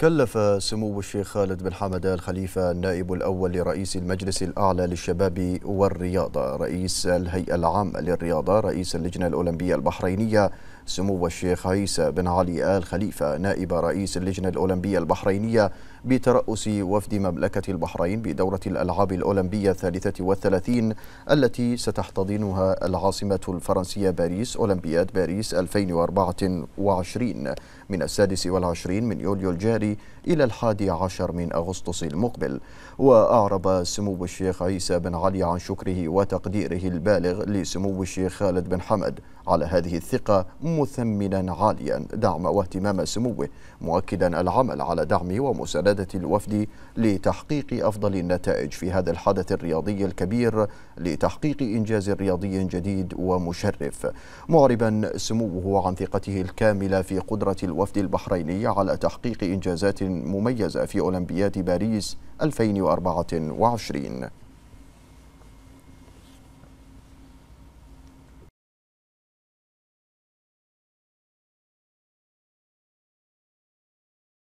كلف سمو الشيخ خالد بن حمد الخليفة النائب الأول لرئيس المجلس الأعلى للشباب والرياضة رئيس الهيئة العامة للرياضة رئيس اللجنة الأولمبية البحرينية سمو الشيخ عيسى بن علي آل خليفة نائب رئيس اللجنة الأولمبية البحرينية بترأس وفد مملكة البحرين بدورة الألعاب الأولمبية الثالثة والثلاثين التي ستحتضنها العاصمة الفرنسية باريس أولمبياد باريس 2024 من السادس والعشرين من يوليو الجاري إلى الحادي عشر من أغسطس المقبل وأعرب سمو الشيخ عيسى بن علي عن شكره وتقديره البالغ لسمو الشيخ خالد بن حمد على هذه الثقة مثمنا عاليا دعم واهتمام سموه مؤكدا العمل على دعم ومساندة بقيادة الوفد لتحقيق أفضل النتائج في هذا الحدث الرياضي الكبير لتحقيق إنجاز رياضي جديد ومشرف معربا سموه عن ثقته الكاملة في قدرة الوفد البحريني على تحقيق إنجازات مميزة في أولمبياد باريس 2024